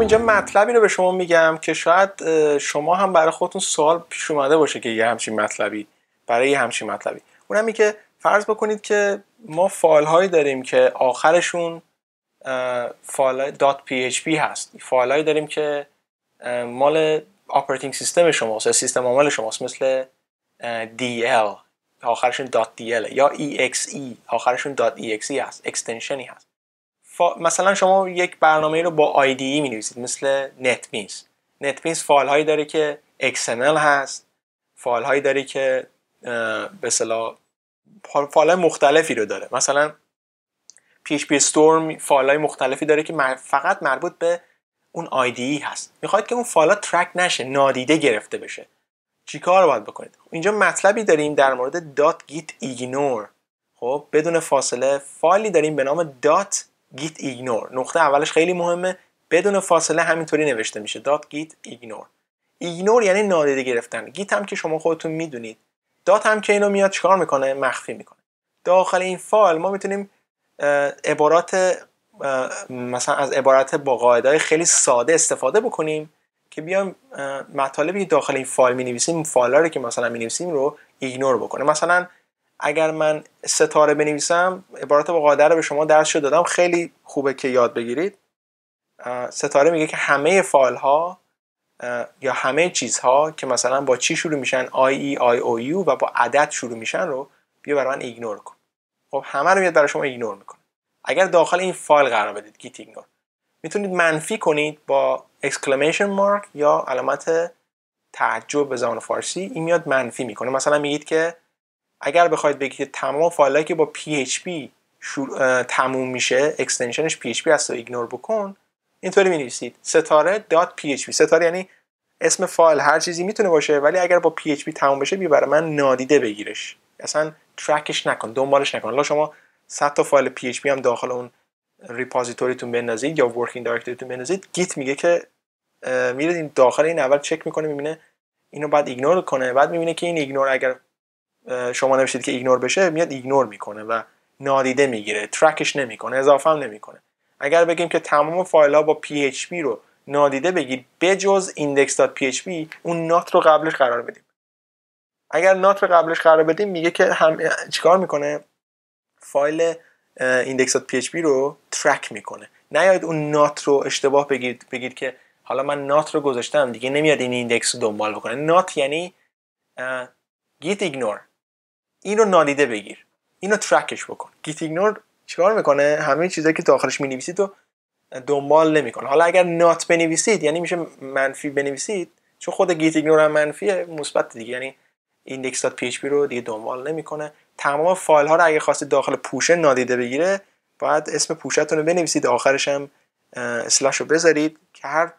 اینجا مطلبی رو به شما میگم که شاید شما هم برای خودتون سوال پیش اومده باشه که یه همچین مطلبی برای یه همچین مطلبی اونم که فرض بکنید که ما فایل هایی داریم که آخرشون فایل .php هست فایل هایی داریم که مال آپراتینگ سیستم شماست سیستم عامل شماست مثل DL آخرشون .dl یا .exe e. آخرشون .exe e هست اکستنشنی هست مثلا شما یک برنامه رو با آیدی می نویسید مثل .NET بینز فایل هایی داره که XML هست فایل هایی داره که به صلاح فایل مختلفی رو داره مثلا PHP Storm فایل های مختلفی داره که فقط مربوط به اون آیدی هست میخواید که اون فایل ترک نشه نادیده گرفته بشه چیکار باید بکنید اینجا مطلبی داریم در مورد .git ignore خب بدون فاصله فایلی داریم به نام git ignore نقطه اولش خیلی مهمه بدون فاصله همینطوری نوشته میشه دات git ignore ایگنور یعنی نادیده گرفتن git هم که شما خودتون میدونید دات هم که اینو میاد چیکار میکنه مخفی میکنه داخل این فایل ما میتونیم عبارات مثلا از عبارت با قاعده خیلی ساده استفاده بکنیم که بیام مطالبی داخل این فایل می نویسیم فایل رو که مثلا می نویسیم رو ایگنور بکنه مثلا اگر من ستاره بنویسم عبارت با قادر رو به شما درس دادم خیلی خوبه که یاد بگیرید ستاره میگه که همه فایل ها یا همه چیزها که مثلا با چی شروع میشن او، یو و با عدد شروع میشن رو بیا برای من ایگنور کن خب همه رو میاد برای شما ایگنور میکنه اگر داخل این فایل قرار بدید گیت ایگنور میتونید منفی کنید با اکسکلمیشن مارک یا علامت تعجب به زبان فارسی این میاد منفی میکنه مثلا میگید که اگر بخواید بگید تمام فایلایی که با PHP تموم میشه اکستنشنش PHP هست و ایگنور بکن اینطوری می نویسید ستاره دات PHP ستاره یعنی اسم فایل هر چیزی میتونه باشه ولی اگر با PHP تموم بشه بی برای من نادیده بگیرش اصلا ترکش نکن دنبالش نکن حالا شما 100 تا فایل PHP هم داخل اون ریپازیتوریتون بندازید یا ورکینگ دایرکتوریتون بندازید گیت میگه که میرید این داخل این اول چک میکنه میبینه اینو بعد ایگنور کنه بعد میبینه که این ایگنور اگر شما نوشتید که ایگنور بشه میاد ایگنور میکنه و نادیده میگیره ترکش نمیکنه اضافه هم نمیکنه اگر بگیم که تمام فایل ها با PHP رو نادیده بگیر بجز index.php اون نات رو قبلش قرار بدیم اگر نات رو قبلش قرار بدیم میگه که هم چیکار میکنه فایل index.php رو ترک میکنه نیاید اون نات رو اشتباه بگید بگید که حالا من نات رو گذاشتم دیگه نمیاد این ایندکس رو دنبال بکنه نات یعنی گیت ایگنور اینو نادیده بگیر اینو ترکش بکن گیت ایگنور چیکار میکنه همه چیزایی که داخلش مینویسید رو دنبال نمیکنه حالا اگر نات بنویسید یعنی میشه منفی بنویسید چون خود گیت ایگنور هم منفیه مثبت دیگه یعنی index.php رو دیگه دنبال نمیکنه تمام فایل ها رو اگه خواستید داخل پوشه نادیده بگیره باید اسم پوشتون رو بنویسید آخرش هم اسلش رو بذارید که هر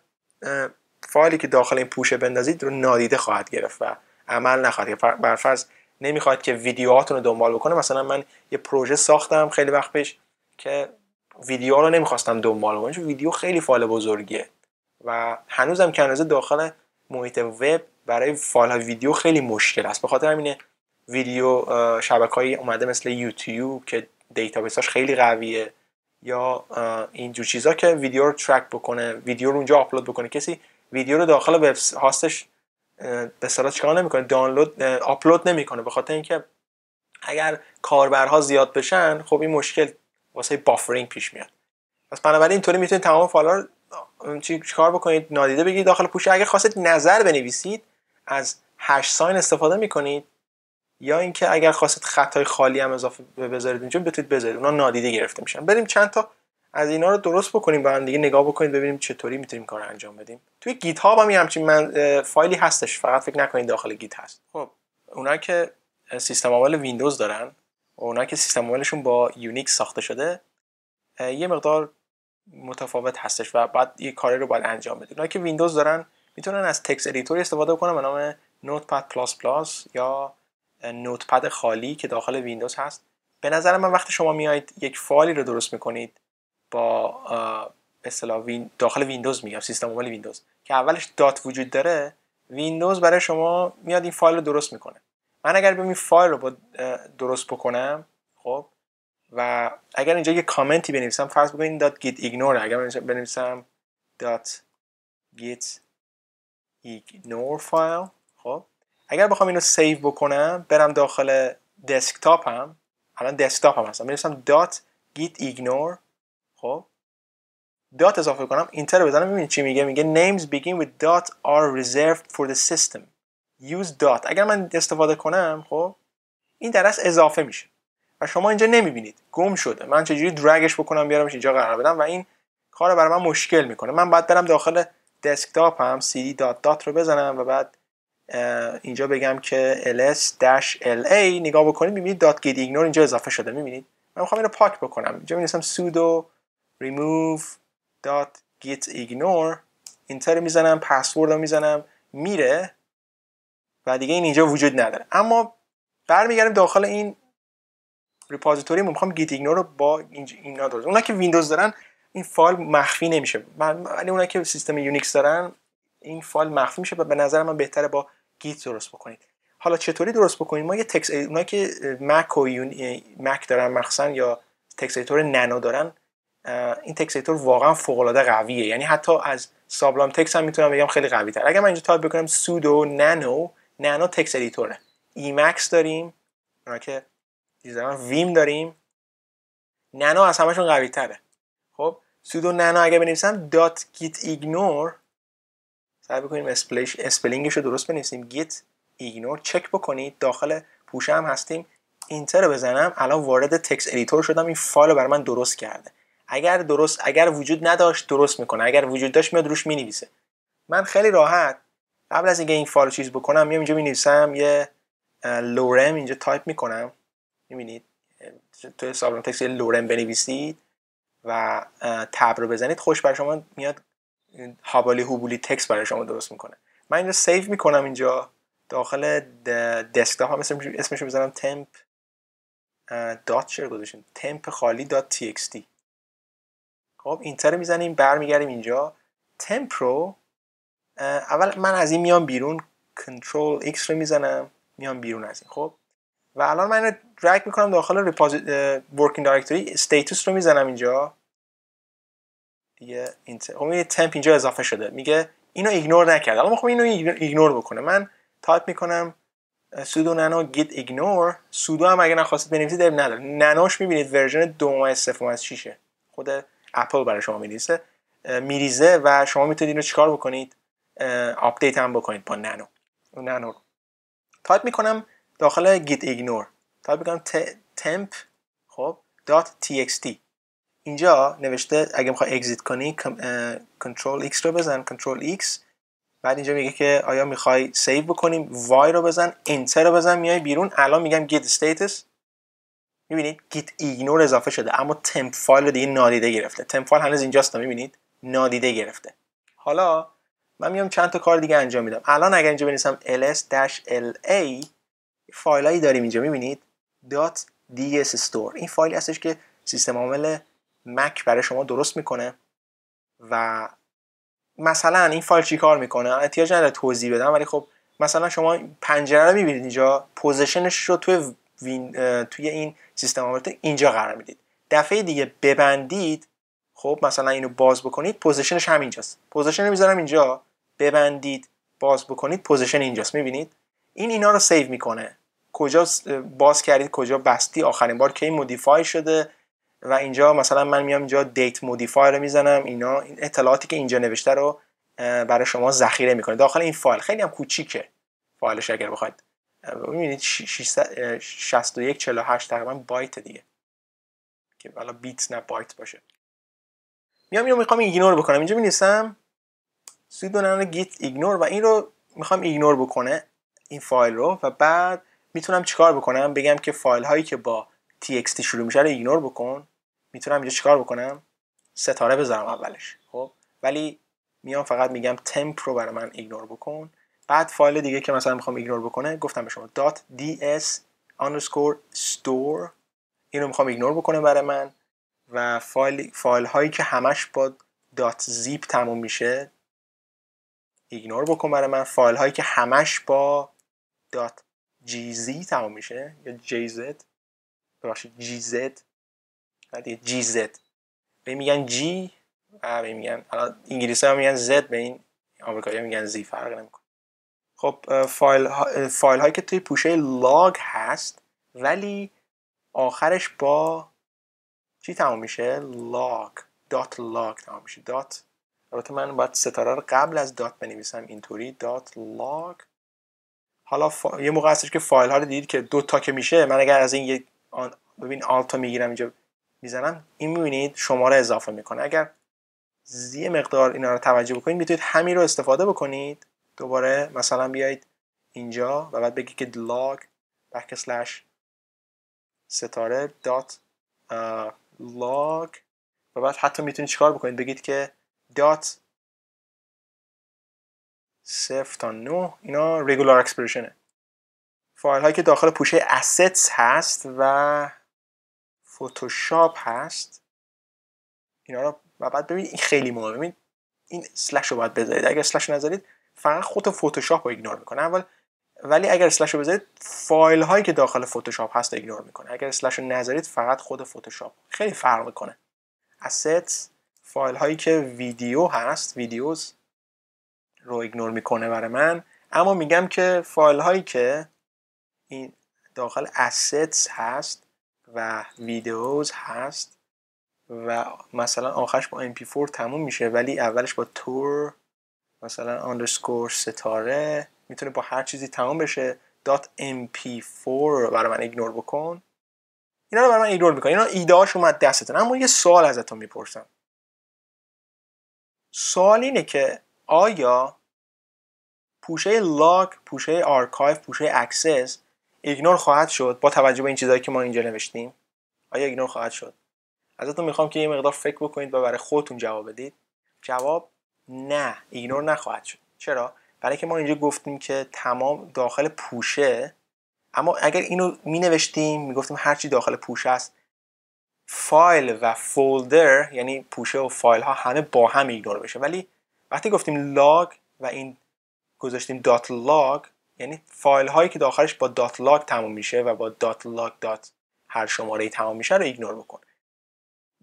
فایلی که داخل این پوشه بندازید رو نادیده خواهد گرفت و عمل نخواهد بر فرض نمیخواد که ویدیوهاتون رو دنبال بکنه مثلا من یه پروژه ساختم خیلی وقت پیش که ویدیو رو نمیخواستم دنبال بکنم چون ویدیو خیلی فایل بزرگیه و هنوزم که اندازه داخل محیط وب برای فایل ویدیو خیلی مشکل است به خاطر همینه ویدیو شبکه‌ای اومده مثل یوتیوب که دیتابیساش خیلی قویه یا اینجور چیزا که ویدیو رو ترک بکنه ویدیو رو اونجا آپلود بکنه کسی ویدیو رو داخل وب هاستش به اصطلاح چیکار نمیکنه دانلود آپلود نمیکنه به خاطر اینکه اگر کاربرها زیاد بشن خب این مشکل واسه بافرینگ پیش میاد پس بنابراین اینطوری میتونید تمام ها رو چیکار بکنید نادیده بگیرید داخل پوشه اگر خواستید نظر بنویسید از هش ساین استفاده میکنید یا اینکه اگر خواستید خطای خالی هم اضافه بذارید اینجا بتونید بذارید اونا نادیده گرفته میشن بریم چند تا از اینا رو درست بکنیم با دیگه نگاه بکنید ببینیم چطوری میتونیم کار انجام بدیم توی گیت هاب هم همچین من فایلی هستش فقط فکر نکنید داخل گیت هست خب اونا که سیستم عامل ویندوز دارن اونا که سیستم عاملشون با یونیکس ساخته شده یه مقدار متفاوت هستش و بعد یه کاری رو باید انجام بده اونا که ویندوز دارن میتونن از تکس ادیتوری استفاده کنن به نام نوتپد پلاس پلاس یا نوتپد خالی که داخل ویندوز هست به نظر من وقتی شما میایید یک فایلی رو درست میکنید با اصطلاح داخل ویندوز میگم سیستم عامل ویندوز که اولش دات وجود داره ویندوز برای شما میاد این فایل رو درست میکنه من اگر این فایل رو درست بکنم خب و اگر اینجا یه کامنتی بنویسم فرض بکنید دات گیت ایگنور اگر بنویسم دات گیت ایگنور فایل خب اگر بخوام اینو سیو بکنم برم داخل دسکتاپم الان دسکتاپم هستم بنویسم دات گیت ایگنور خب دات اضافه کنم اینتر بزنم ببینید چی میگه میگه names begin with dot are reserved for the system use dot اگر من استفاده کنم خب این درس اضافه میشه و شما اینجا نمیبینید گم شده من چجوری درگش بکنم بیارمش اینجا قرار بدم و این کار برای من مشکل میکنه من باید برم داخل دسکتاپ هم cd دات دات رو بزنم و بعد اینجا بگم که ls-la نگاه بکنید میبینید دات Ignore اینجا اضافه شده میبینید من میخوام اینو پاک بکنم اینجا می remove dot git اینتر میزنم پسورد رو میزنم میره و دیگه این اینجا وجود نداره اما برمیگردیم داخل این ریپوزیتوری میخوام گیت ایگنور رو با اینا درست اونا که ویندوز دارن این فایل مخفی نمیشه ولی اونا که سیستم یونیکس دارن این فایل مخفی میشه و به نظر من بهتره با گیت درست بکنید حالا چطوری درست بکنید ما یه تکس که مک و یون... مک دارن مخصوصا یا تکس ایتور نانو دارن این ادیتور واقعا فوق العاده قویه یعنی حتی از سابلام تکس هم میتونم بگم خیلی قوی تر اگر من اینجا تایپ بکنم سودو نانو نانو تکس ادیتوره ایمکس داریم اونا که ویم داریم نانو از همشون قوی تره خب سودو نانو اگه بنویسم دات گیت ایگنور سعی بکنیم اسپلش اسپلینگش رو درست بنویسیم گیت ایگنور چک بکنید داخل پوشه هم هستیم اینتر بزنم الان وارد تکس ادیتور شدم این فایل رو برای من درست کرده اگر درست اگر وجود نداشت درست میکنه اگر وجود داشت میاد روش مینویسه من خیلی راحت قبل از اینکه این فایل چیز بکنم میام اینجا مینویسم یه لورم اینجا تایپ میکنم میبینید تو حساب تکست لورم بنویسید و تب رو بزنید خوش برای شما میاد هابالی هوبولی تکس برای شما درست میکنه من اینجا سیو میکنم اینجا داخل دسکتاپ هم اسمش رو میزنم temp دات چرا گذاشتیم خالی دات txt خب اینتر میزنیم برمیگردیم اینجا تمپرو اول من از این میام بیرون کنترل ایکس رو میزنم میام بیرون از این خب و الان من اینو درگ میکنم داخل ورکینگ دایرکتوری استیتوس رو میزنم اینجا دیگه اینتر خب تمپ اینجا اضافه شده میگه اینو ایگنور نکرد الان میخوام اینو ایگنور بکنه من تایپ میکنم سودو nano گیت ایگنور سودو هم اگه نخواستید بنویسید نداره نانوش میبینید ورژن 2.0.6 خود اپل برای شما میریزه میریزه و شما میتونید اینو چیکار بکنید آپدیت هم بکنید با نانو نانو تایپ میکنم داخل گیت ایگنور تایپ میکنم temp خب txt اینجا نوشته اگه میخوای اگزیت کنی کنترل x رو بزن کنترل x بعد اینجا میگه که آیا میخوای سیو بکنیم وای رو بزن انتر رو بزن میای بیرون الان میگم گیت status میبینید گیت ایگنور اضافه شده اما temp فایل رو دیگه نادیده گرفته temp فایل هنوز اینجاست میبینید نادیده گرفته حالا من میام چند تا کار دیگه انجام میدم الان اگر اینجا بنویسم ls-la فایلایی داریم اینجا میبینید .ds store این فایلی هستش که سیستم عامل مک برای شما درست میکنه و مثلا این فایل چیکار میکنه احتیاج نداره توضیح بدم ولی خب مثلا شما پنجره رو میبینید اینجا پوزیشنش رو توی توی این سیستم عامل اینجا قرار میدید دفعه دیگه ببندید خب مثلا اینو باز بکنید پوزیشنش همینجاست پوزیشن میذارم اینجا ببندید باز بکنید پوزیشن اینجاست میبینید این اینا رو سیو میکنه کجا باز کردید کجا بستی آخرین بار کی مودیفای شده و اینجا مثلا من میام اینجا دیت مودیفای رو میزنم اینا این اطلاعاتی که اینجا نوشته رو برای شما ذخیره میکنه داخل این فایل خیلی هم کوچیکه فایلش اگر بخواید میبینید 61 48 تقریبا بایت دیگه که حالا بیت نه بایت باشه میام اینو میخوام ایگنور بکنم اینجا می‌نویسم سودو بنام گیت ایگنور و این رو میخوام ایگنور بکنه این فایل رو و بعد میتونم چیکار بکنم بگم که فایل هایی که با txt شروع میشه رو ایگنور بکن میتونم اینجا چیکار بکنم ستاره بذارم اولش خب ولی میام فقط میگم تمپ رو برای من ایگنور بکن بعد فایل دیگه که مثلا میخوام ایگنور بکنه گفتم به شما ds underscore store این رو میخوام ایگنور بکنه برای من و فایل, فایل هایی که همش با دات زیپ تموم میشه ایگنور بکن برای من فایل هایی که همش با gz تموم میشه یا jz ببخشید gz بعد gz به میگن g و به میگن الان انگلیسی ها میگن z به این آمریکایی ها میگن z فرق نمیکنه خب فایل, هایی که توی پوشه لاگ هست ولی آخرش با چی تمام میشه لاگ دات لاگ تمام میشه دات البته من باید ستاره رو قبل از دات بنویسم اینطوری دات لاگ حالا یه موقع هستش که فایل ها رو دیدید که دو تا که میشه من اگر از این یه آن... ببین آلتا میگیرم اینجا میزنم این میبینید شماره اضافه میکنه اگر یه مقدار اینا رو توجه بکنید میتونید همین رو استفاده بکنید دوباره مثلا بیایید اینجا و بعد بگید که log backslash ستاره دات log و بعد حتی میتونید چیکار بکنید بگید که دات صفر تا 9 اینا ریگولار اکسپرشنه فایل هایی که داخل پوشه assets هست و فوتوشاپ هست اینا رو و بعد ببینید این خیلی مهمه این سلش رو باید بذارید اگر سلش نذارید فقط خود فتوشاپ رو ایگنور میکنه اول ولی اگر اسلش رو بذارید فایل هایی که داخل فتوشاپ هست ایگنور میکنه اگر اسلش رو نذارید فقط خود فتوشاپ خیلی فرق میکنه اسست فایل هایی که ویدیو هست ویدیوز رو ایگنور میکنه برای من اما میگم که فایل هایی که این داخل assets هست و ویدیوز هست و مثلا آخرش با mp4 تموم میشه ولی اولش با تور مثلا underscore ستاره میتونه با هر چیزی تمام بشه دات mp4 رو برای من ایگنور بکن اینا رو برای من ایگنور میکنه اینا ایدهاش اومد دستتون اما یه سوال ازتون میپرسم سوال اینه که آیا پوشه لاگ پوشه آرکایو پوشه اکسس ایگنور خواهد شد با توجه به این چیزهایی که ما اینجا نوشتیم آیا ایگنور خواهد شد ازتون میخوام که یه مقدار فکر بکنید و برای خودتون جواب بدید جواب نه ایگنور نخواهد شد چرا برای که ما اینجا گفتیم که تمام داخل پوشه اما اگر اینو می نوشتیم می گفتیم هرچی داخل پوشه است فایل و فولدر یعنی پوشه و فایل ها همه با هم ایگنور بشه ولی وقتی گفتیم لاگ و این گذاشتیم دات لاگ یعنی فایل هایی که داخلش با دات لاگ تموم میشه و با دات لاگ دات هر شماره تمام میشه رو ایگنور بکن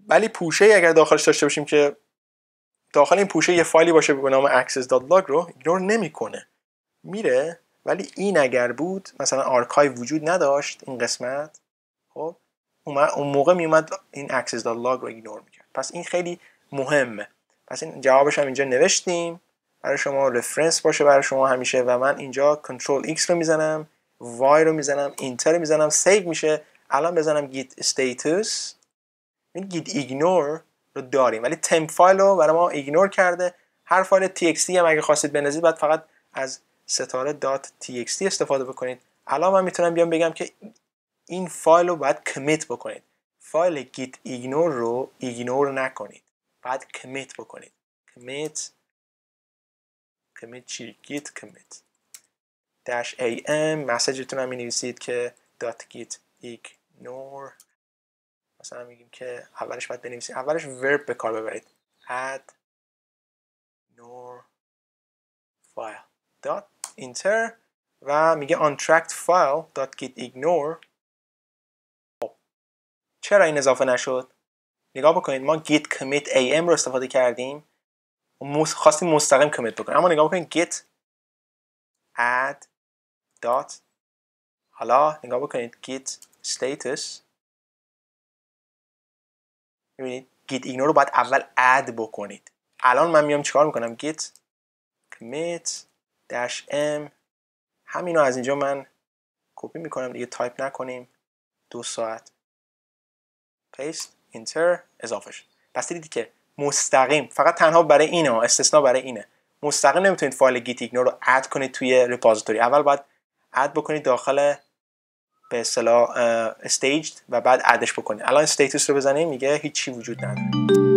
ولی پوشه اگر داخلش داشته باشیم که داخل این پوشه یه فایلی باشه به نام access.log رو ایگنور نمیکنه میره ولی این اگر بود مثلا آرکایو وجود نداشت این قسمت خب اون موقع اومد این access.log رو ایگنور میکرد پس این خیلی مهمه پس این جوابش هم اینجا نوشتیم برای شما رفرنس باشه برای شما همیشه و من اینجا کنترل X رو میزنم Y رو میزنم اینتر رو میزنم سیو میشه الان بزنم git status این git ignore رو داریم ولی تمپ فایل رو برای ما ایگنور کرده هر فایل txt هم اگه خواستید بنویسید باید فقط از ستاره txt استفاده بکنید الان من میتونم بیام بگم که این فایل رو باید کمیت بکنید فایل git ایگنور رو ایگنور نکنید بعد کمیت بکنید کمیت کمیت چی git کمیت dash am مسیجتون هم می نویسید که git ignore مثلا میگیم که اولش باید بنویسید اولش ورب به کار ببرید add nor file dot و میگه untracked file dot git ignore خب چرا این اضافه نشد نگاه بکنید ما git commit am رو استفاده کردیم و خواستیم مستقیم commit بکنیم اما نگاه بکنید git add dot حالا نگاه بکنید git status میبینید گیت رو باید اول اد بکنید الان من میام چیکار میکنم گیت کمیت داش m همینو از اینجا من کپی میکنم دیگه تایپ نکنیم دو ساعت پیست اینتر اضافه شد پس دیدید که مستقیم فقط تنها برای اینه استثنا برای اینه مستقیم نمیتونید فایل گیت ایگنور رو اد کنید توی ریپازیتوری اول باید اد بکنید داخل به اصطلاح استیجد و بعد ادش بکنید الان استیتوس رو بزنیم میگه هیچی وجود نداره